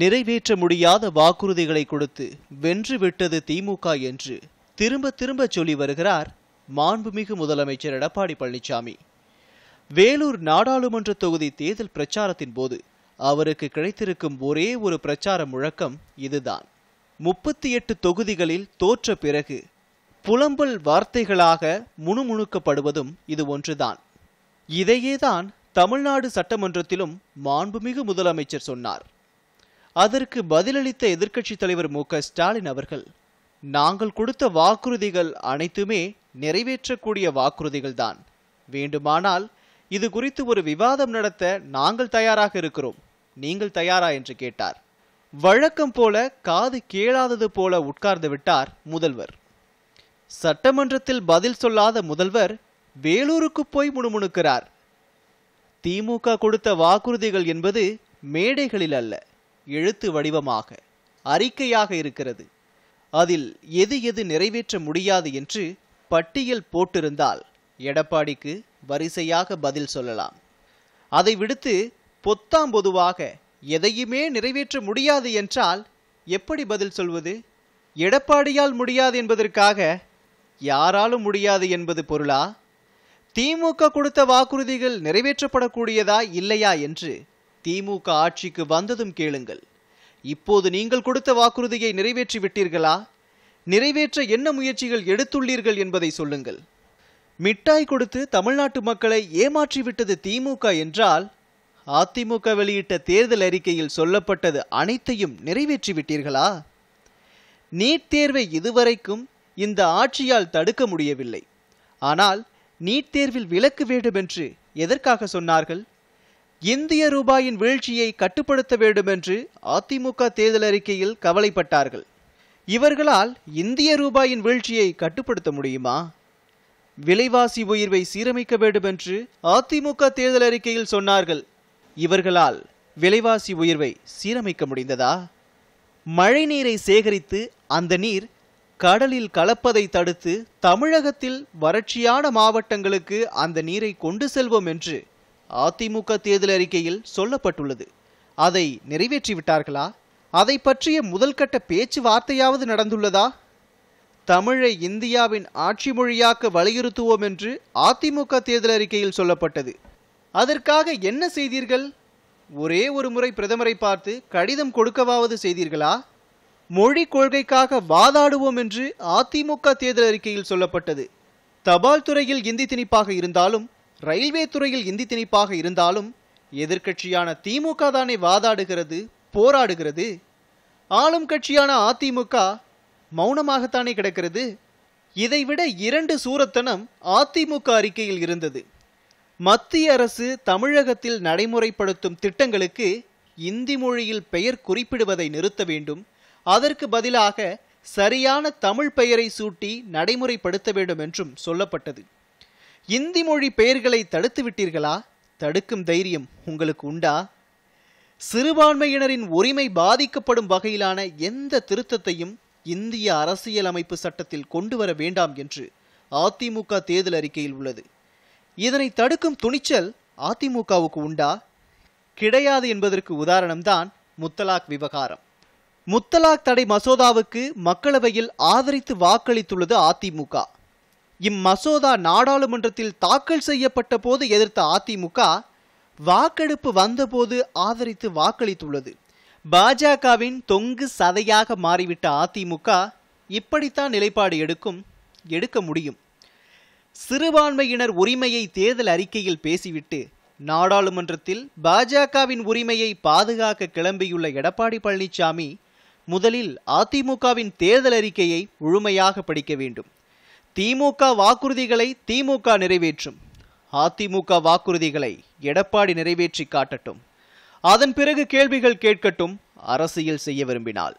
நிறைவேற்ற முடியாத வாக்குறுதிகளை கொடுத்து வென்று விட்டது திமுக என்று திரும்ப திரும்ப சொல்லி வருகிறார் மாண்புமிகு முதலமைச்சர் எடப்பாடி பழனிசாமி வேலூர் நாடாளுமன்ற தொகுதி தேர்தல் பிரச்சாரத்தின் போது அவருக்கு கிடைத்திருக்கும் ஒரே ஒரு பிரச்சார முழக்கம் இதுதான் முப்பத்தி எட்டு தொகுதிகளில் தோற்ற பிறகு புலம்பல் வார்த்தைகளாக முணுமுணுக்கப்படுவதும் இது ஒன்றுதான் இதையேதான் தமிழ்நாடு சட்டமன்றத்திலும் மாண்புமிகு முதலமைச்சர் சொன்னார் அதற்கு பதிலளித்த எதிர்க்கட்சித் தலைவர் மு ஸ்டாலின் அவர்கள் நாங்கள் கொடுத்த வாக்குறுதிகள் அனைத்துமே நிறைவேற்றக்கூடிய வாக்குறுதிகள் தான் வேண்டுமானால் இது குறித்து ஒரு விவாதம் நடத்த நாங்கள் தயாராக இருக்கிறோம் நீங்கள் தயாரா என்று கேட்டார் வழக்கம் போல காது கேளாதது போல உட்கார்ந்து விட்டார் முதல்வர் சட்டமன்றத்தில் பதில் சொல்லாத முதல்வர் வேலூருக்கு போய் முணுமுணுக்கிறார் திமுக கொடுத்த வாக்குறுதிகள் என்பது மேடைகளில் அல்ல எழுத்து வடிவமாக அறிக்கையாக இருக்கிறது அதில் எது எது நிறைவேற்ற முடியாது என்று பட்டியல் போட்டிருந்தால் எடப்பாடிக்கு வரிசையாக பதில் சொல்லலாம் அதை விடுத்து பொத்தாம் பொதுவாக எதையுமே நிறைவேற்ற முடியாது என்றால் எப்படி பதில் சொல்வது எடப்பாடியால் முடியாது என்பதற்காக யாராலும் முடியாது என்பது பொருளா திமுக கொடுத்த வாக்குறுதிகள் நிறைவேற்றப்படக்கூடியதா இல்லையா என்று திமுக ஆட்சிக்கு வந்ததும் கேளுங்கள் இப்போது நீங்கள் கொடுத்த வாக்குறுதியை நிறைவேற்றி விட்டீர்களா நிறைவேற்ற என்ன முயற்சிகள் எடுத்துள்ளீர்கள் என்பதை சொல்லுங்கள் மிட்டாய் கொடுத்து தமிழ்நாட்டு மக்களை ஏமாற்றிவிட்டது திமுக என்றால் அதிமுக வெளியிட்ட தேர்தல் அறிக்கையில் சொல்லப்பட்டது அனைத்தையும் நிறைவேற்றிவிட்டீர்களா நீட் தேர்வை இதுவரைக்கும் இந்த ஆட்சியால் தடுக்க முடியவில்லை ஆனால் நீட் தேர்வில் விலக்கு வேண்டும் என்று எதற்காக சொன்னார்கள் இந்திய ரூபாயின் வீழ்ச்சியை கட்டுப்படுத்த வேண்டும் என்று அதிமுக தேர்தல் அறிக்கையில் கவலைப்பட்டார்கள் இவர்களால் இந்திய ரூபாயின் வீழ்ச்சியை கட்டுப்படுத்த முடியுமா விலைவாசி உயர்வை சீரமைக்க வேண்டும் என்று அதிமுக தேர்தல் அறிக்கையில் சொன்னார்கள் இவர்களால் விலைவாசி உயர்வை சீரமைக்க முடிந்ததா மழை நீரை சேகரித்து அந்த நீர் கடலில் கலப்பதை தடுத்து தமிழகத்தில் வறட்சியான மாவட்டங்களுக்கு அந்த நீரை கொண்டு செல்வோம் என்று அதிமுக தேர்தல் அறிக்கையில் சொல்லப்பட்டுள்ளது அதை நிறைவேற்றிவிட்டார்களா அதை பற்றிய முதல்கட்ட பேச்சுவார்த்தையாவது நடந்துள்ளதா தமிழை இந்தியாவின் ஆட்சி மொழியாக்க வலியுறுத்துவோம் என்று அதிமுக தேர்தல் அறிக்கையில் சொல்லப்பட்டது அதற்காக என்ன செய்தீர்கள் ஒரே ஒரு முறை பிரதமரை பார்த்து கடிதம் கொடுக்கவாவது செய்தீர்களா மொழி கொள்கைக்காக வாதாடுவோம் என்று அதிமுக தேர்தல் அறிக்கையில் சொல்லப்பட்டது தபால் துறையில் இந்தி திணிப்பாக இருந்தாலும் ரயில்வே துறையில் இந்தி திணிப்பாக இருந்தாலும் எதிர்கட்சியான திமுக தானே வாதாடுகிறது போராடுகிறது ஆளும் கட்சியான அதிமுக மௌனமாகத்தானே கிடக்கிறது இதைவிட இரண்டு சூரத்தனம் அதிமுக அறிக்கையில் இருந்தது மத்திய அரசு தமிழகத்தில் நடைமுறைப்படுத்தும் திட்டங்களுக்கு இந்தி மொழியில் பெயர் குறிப்பிடுவதை நிறுத்த வேண்டும் அதற்கு பதிலாக சரியான தமிழ் பெயரை சூட்டி நடைமுறைப்படுத்த வேண்டும் என்றும் சொல்லப்பட்டது இந்தி மொழி பெயர்களை தடுத்து விட்டீர்களா தடுக்கும் தைரியம் உங்களுக்கு உண்டா சிறுபான்மையினரின் உரிமை பாதிக்கப்படும் வகையிலான எந்த திருத்தத்தையும் இந்திய அரசியலமைப்பு சட்டத்தில் கொண்டு வர வேண்டாம் என்று அதிமுக தேர்தல் அறிக்கையில் உள்ளது இதனை தடுக்கும் துணிச்சல் அதிமுகவுக்கு உண்டா கிடையாது என்பதற்கு உதாரணம்தான் முத்தலாக் விவகாரம் முத்தலாக் தடை மசோதாவுக்கு மக்களவையில் ஆதரித்து வாக்களித்துள்ளது அதிமுக இம்மசோதா நாடாளுமன்றத்தில் தாக்கல் செய்யப்பட்ட போது எதிர்த்த அதிமுக வாக்கெடுப்பு வந்தபோது ஆதரித்து வாக்களித்துள்ளது பாஜகவின் தொங்கு சதையாக மாறிவிட்ட அதிமுக இப்படித்தான் நிலைப்பாடு எடுக்கும் எடுக்க முடியும் சிறுபான்மையினர் உரிமையை தேர்தல் அறிக்கையில் பேசிவிட்டு நாடாளுமன்றத்தில் பாஜகவின் உரிமையை பாதுகாக்க கிளம்பியுள்ள எடப்பாடி பழனிசாமி முதலில் அதிமுகவின் தேர்தல் அறிக்கையை முழுமையாக படிக்க வேண்டும் திமுக வாக்குறுதிகளை திமுக நிறைவேற்றும் அதிமுக வாக்குறுதிகளை எடப்பாடி நிறைவேற்றி காட்டட்டும் அதன் பிறகு கேள்விகள் கேட்கட்டும் அரசியல் செய்ய விரும்பினால்